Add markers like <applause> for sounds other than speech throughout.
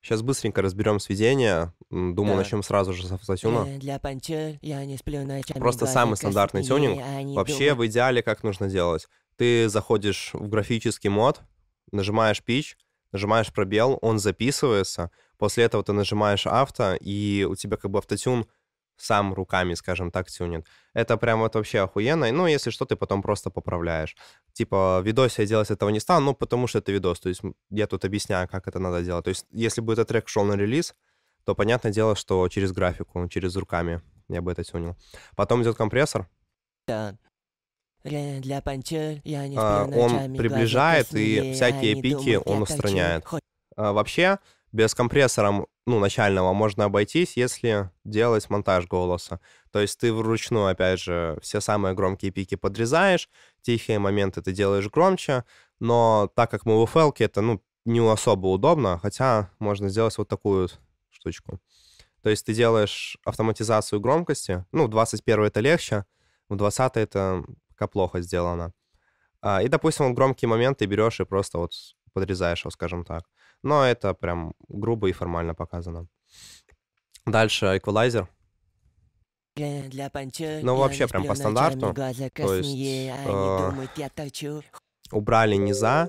Сейчас быстренько разберем сведения. Думаю, да. начнем сразу же со тюна. Э, для панчер я не сплю ночами. Просто самый стандартный тюнинг. Вообще, думают. в идеале, как нужно делать? Ты заходишь в графический мод, нажимаешь pitch, нажимаешь пробел, он записывается. После этого ты нажимаешь авто, и у тебя как бы автотюн сам руками, скажем так, тюнит. Это прям вот вообще охуенно. Ну, если что, ты потом просто поправляешь. Типа, видос я делать этого не стану, ну, потому что это видос. То есть я тут объясняю, как это надо делать. То есть если бы этот трек шел на релиз, то понятное дело, что через графику, через руками я бы это тюнил. Потом идет компрессор. Для панчер, я не а, он приближает, и а всякие пики он устраняет. А, вообще, без компрессора ну, начального можно обойтись, если делать монтаж голоса. То есть ты вручную, опять же, все самые громкие пики подрезаешь, тихие моменты ты делаешь громче, но так как мы в FL, это ну, не особо удобно, хотя можно сделать вот такую штучку. То есть ты делаешь автоматизацию громкости, ну, в 21 это легче, в 20 это пока плохо сделано. А, и, допустим, вот громкие моменты берешь и просто вот подрезаешь его, скажем так но это прям грубо и формально показано. Дальше эквалайзер. Э, для панчо, ну, вообще прям по стандарту. Глаза то есть, э, думают, убрали низа.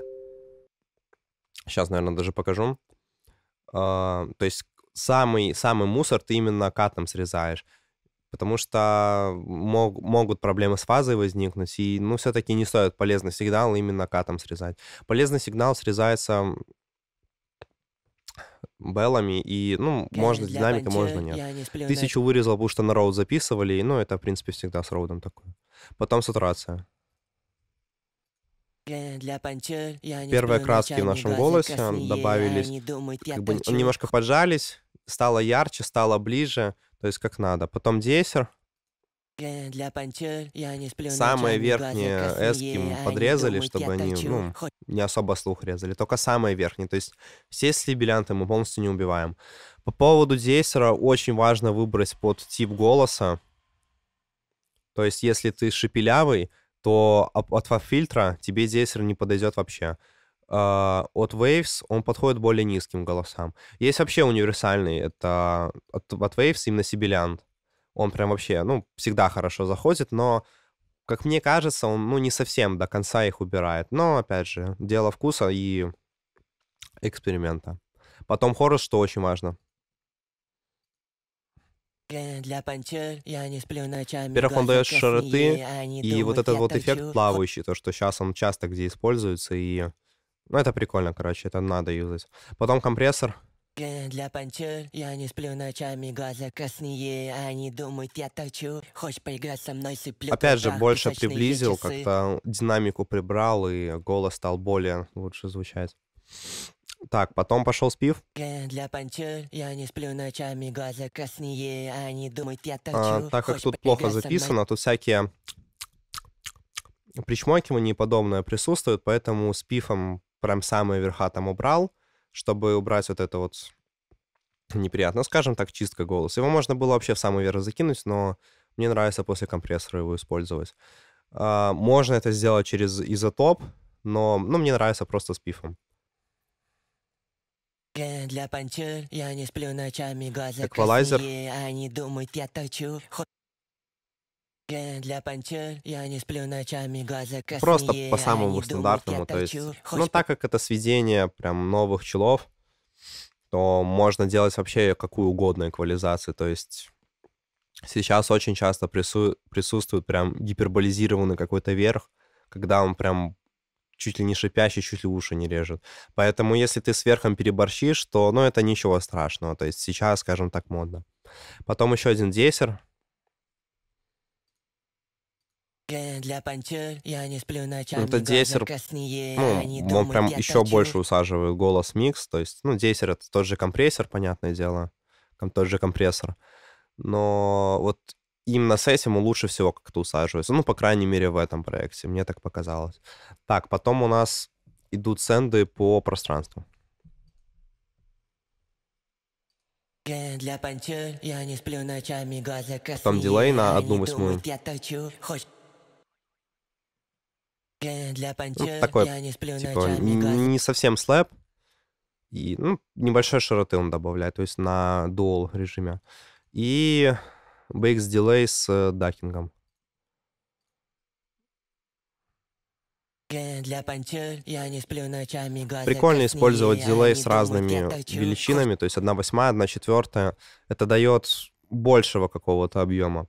Сейчас, наверное, даже покажу. Э, то есть самый, самый мусор ты именно катом срезаешь. Потому что мог, могут проблемы с фазой возникнуть, и ну, все-таки не стоит полезный сигнал именно катом срезать. Полезный сигнал срезается беллами, и, ну, Гай, можно динамика, можно нет. Не Тысячу вырезал, потому что на роуд записывали, и, ну, это, в принципе, всегда с роудом такое. Потом сатурация. Э, Первые краски в нашем голосе добавились, думают, как бы, немножко поджались, стало ярче, стало ближе, то есть как надо. Потом десер, Э, для пантер, я не сплю Самые верхние эски подрезали, чтобы они, ну, не особо слух резали. Только самые верхние. То есть все сибилянты мы полностью не убиваем. По поводу дейсера очень важно выбрать под тип голоса. То есть если ты шепелявый, то от фильтра тебе дейсер не подойдет вообще. А, от Waves он подходит более низким голосам. Есть вообще универсальный, это от, от Waves именно Сибилянт он прям вообще, ну, всегда хорошо заходит, но, как мне кажется, он, ну, не совсем до конца их убирает. Но, опять же, дело вкуса и эксперимента. Потом хорус, что очень важно. Э, Во-первых, он дает широты, и, думают, вот этот вот точу. эффект плавающий, то, что сейчас он часто где используется, и... Ну, это прикольно, короче, это надо юзать. Потом компрессор — для панчер Я не сплю ночами, глаза краснее Они думают, я торчу Хочешь поиграть со мной, сыплю Опять же, больше приблизил, как-то динамику прибрал И голос стал более лучше звучать так, потом пошел спив. Для панчер, я не сплю ночами, глаза краснее, они думают, я а, торчу. А, так как тут плохо записано, тут всякие причмокивания и подобное присутствуют, поэтому с пифом прям самые верха там убрал чтобы убрать вот это вот неприятно, скажем так, чистка голоса. Его можно было вообще в самый верх закинуть, но мне нравится после компрессора его использовать. А, можно это сделать через изотоп, но ну, мне нравится просто с пифом. Для панчур я не сплю ночами, глаза Эквалайзер. красные, они а думают, я точу. Для панчель я не сплю ночами, глаза краснее, Просто по самому стандартному, то есть, ну, так как это сведение прям новых челов, то можно делать вообще какую угодно эквализацию, то есть сейчас очень часто прису... присутствует прям гиперболизированный какой-то верх, когда он прям чуть ли не шипящий, чуть ли уши не режет. Поэтому если ты с верхом переборщишь, то, ну, это ничего страшного, то есть сейчас, скажем так, модно. Потом еще один десер, для пантель, я не сплю ночами. Ну, это десер. Красные, ну, думают, он прям еще точу. больше усаживает голос микс. То есть, ну, десер это тот же компрессор, понятное дело. Тот же компрессор. Но вот именно с этим лучше всего как-то усаживается. Ну, по крайней мере, в этом проекте. Мне так показалось. Так, потом у нас идут сенды по пространству. Для пантель, я не сплю ночами, глаза красные. Потом дилей на одну восьмую. Э, ну, такое, типа, не совсем слэп. И, ну, небольшой широты он добавляет, то есть на дуал режиме. И BX Delay с э, дакингом. Э, Прикольно использовать дилей с разными величинами, то есть одна восьмая, одна четвертая. Это дает большего какого-то объема.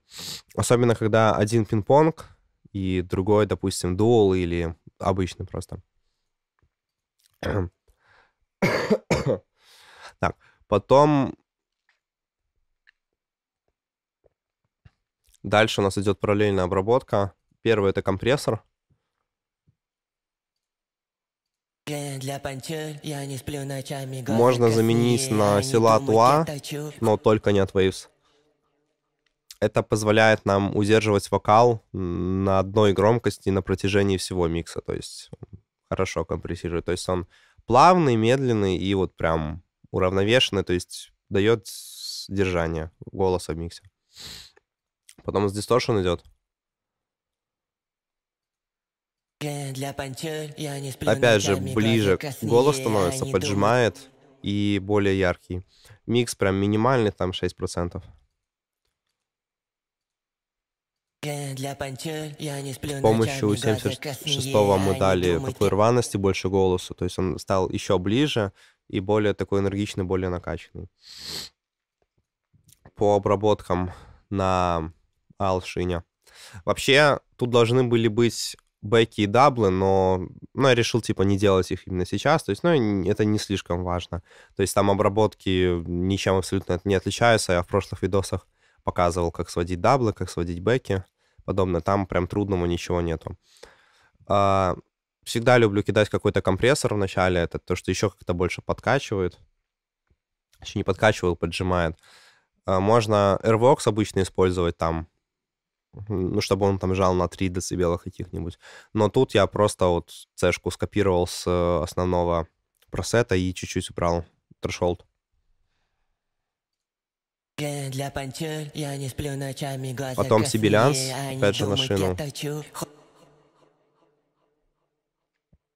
Особенно, когда один пинг-понг и другой, допустим, дуал или обычный просто. <coughs> так, потом... Дальше у нас идет параллельная обработка. Первый — это компрессор. Э, Можно заменить на села Туа, но только не от Waves. Это позволяет нам удерживать вокал на одной громкости на протяжении всего микса. То есть хорошо компрессирует. То есть он плавный, медленный и вот прям уравновешенный. То есть дает держание голоса в миксе. Потом с дисторшн идет. Опять же, ближе голос становится, поджимает и более яркий. Микс прям минимальный, там 6%. Э, С помощью 76-го мы дали такой рваности больше голосу, то есть он стал еще ближе и более такой энергичный, более накачанный. По обработкам на алшине. Вообще, тут должны были быть бэки и даблы, но ну, я решил, типа, не делать их именно сейчас, то есть, ну, это не слишком важно. То есть там обработки ничем абсолютно не отличаются, я в прошлых видосах показывал, как сводить даблы, как сводить бэки, подобное. Там прям трудному ничего нету. А, всегда люблю кидать какой-то компрессор в начале, это то, что еще как-то больше подкачивает. Еще не подкачивал, поджимает. А, можно Airvox обычно использовать там, ну, чтобы он там жал на 3 децибела каких-нибудь. Но тут я просто вот цешку скопировал с э, основного просета и чуть-чуть убрал трешолд для пантюль, я не сплю ночами, глаза Потом Сибилянс, а опять же на шину.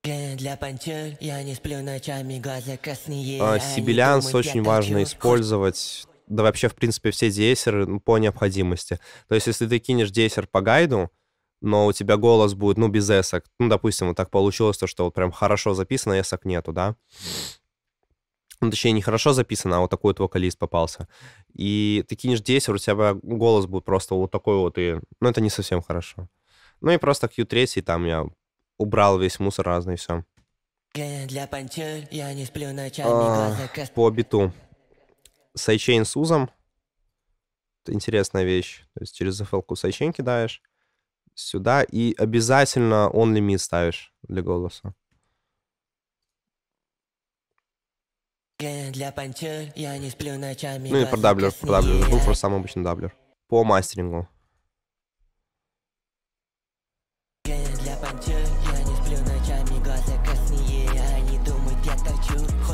Для пантюль, я не сплю ночами, глаза красные. А, а Сибилянс очень важно хочу. использовать. Да вообще, в принципе, все диэсеры ну, по необходимости. То есть, если ты кинешь диэсер по гайду, но у тебя голос будет, ну, без эсок. Ну, допустим, вот так получилось, то, что вот прям хорошо записано, эсок нету, да? ну, точнее, не хорошо записано, а вот такой вот вокалист попался. И ты кинешь 10, у тебя голос будет просто вот такой вот, и, ну, это не совсем хорошо. Ну, и просто Q3, там я убрал весь мусор разный, все. Пантель, сплю, а, По биту. Сайчейн с узом. Это интересная вещь. То есть через FL-ку сайчейн кидаешь сюда, и обязательно он лимит ставишь для голоса. Ну и про даблер, про даблер. Был просто самый обычный даблер. По мастерингу.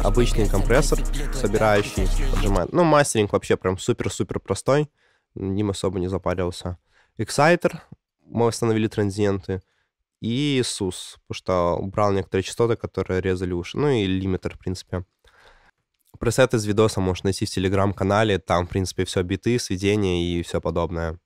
Обычный компрессор, собирающий, поджимает. Ну, мастеринг вообще прям супер-супер простой. Ним особо не запарился. Exciter, мы восстановили транзиенты. И Иисус, потому что убрал некоторые частоты, которые резали уши. Ну и лимитер, в принципе. Пресет из видоса можешь найти в телеграм-канале, там, в принципе, все биты, сведения и все подобное.